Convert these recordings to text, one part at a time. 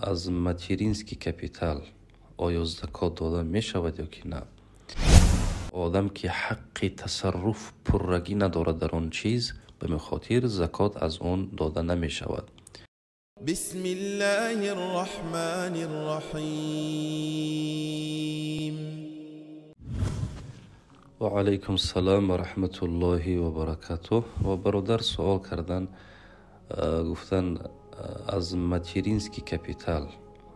аз материнский капитал оё закот дода мешавад ёки на одам ки ҳаққи тасарруф пуррагӣ надорад дар он чиз ба мехотир закот аз он дода намешавад بسم الله الرحمن الرحيم وعليكم السلام ورحمة الله وبركاته وبرادر سؤال كردن گفتن аз материнский капитал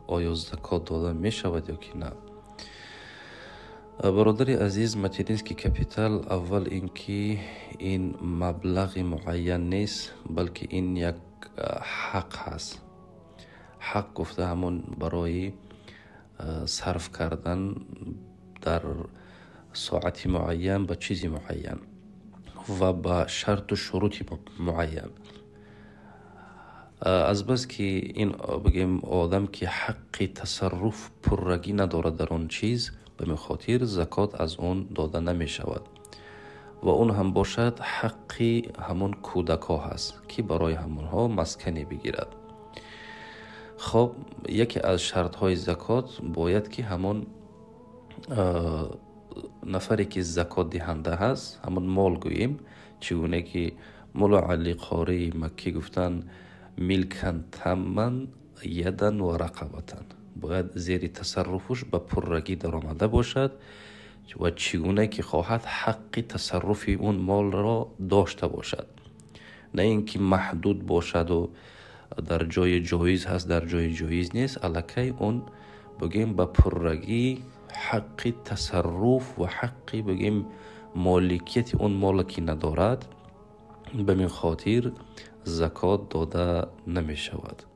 оё закот дода мешавад ё ки на э, бародари азиз материнский капитал аввал ин ки ин маблағи муайян нест балки ин як э, ҳақ ҳаст ҳақ гуфта ҳамон барои э, сарф кардан дар соати муайян ба чизи муайян ва ба шарту шуруди муайян азбаски ин бигем одам ки ҳаққи тасарруф пуррагӣ надорад дар он чиз ба мехотир закот аз он дода намешавад ва он ҳам бошад ҳаққи ҳамон кӯдакҳо ҳаст ки барои ҳамонҳо маскане бигирад хоб яке аз шартҳои закот бояд ки ҳамон нафаре ки закот диҳанда ҳаст ҳамон мол гӯем чӣ гуна ки моло али қории макки гуфтанд милкан таман ядан ва рақабатан бояд зери тасарруфуш ба пуррагӣ даромада бошад ва чӣ гуна ки хоҳад ҳаққи тасарруфи он молро дошта бошад на ин ки маҳдуд бошаду дар ҷое ҷоиз ҳаст дар ҷое ҷоиз нест аллакай он бигӯем ба пуррагӣ ҳаққи тасарруф ва ҳаққи бигӯем моликияти он моле ки надорад به من خاطر زکات داده نمی شود